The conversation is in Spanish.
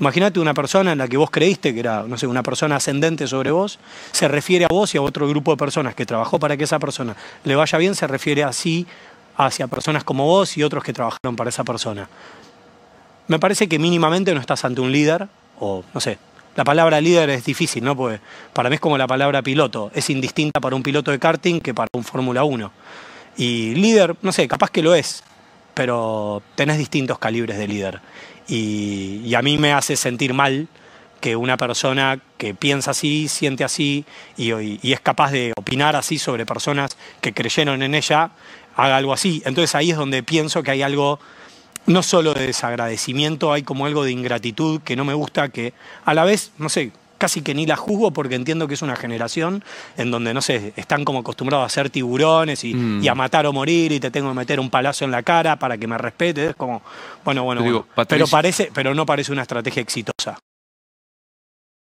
Imagínate una persona en la que vos creíste que era, no sé, una persona ascendente sobre vos, se refiere a vos y a otro grupo de personas que trabajó para que esa persona le vaya bien, se refiere así hacia personas como vos y otros que trabajaron para esa persona. Me parece que mínimamente no estás ante un líder, o no sé, la palabra líder es difícil, ¿no? Porque para mí es como la palabra piloto, es indistinta para un piloto de karting que para un Fórmula 1. Y líder, no sé, capaz que lo es, pero tenés distintos calibres de líder. Y, a mí me hace sentir mal que una persona que piensa así, siente así y, y, es capaz de opinar así sobre personas que creyeron en ella, haga algo así. Entonces ahí es donde pienso que hay algo no solo de desagradecimiento, hay como algo de ingratitud que no me gusta, que a la vez, no sé, casi que ni la juzgo porque entiendo que es una generación en donde, no sé, están como acostumbrados a ser tiburones mm. y, a matar o morir y te tengo que meter un palazo en la cara para que me respete. Es como, bueno, bueno, pero, parece, pero no parece una estrategia exitosa.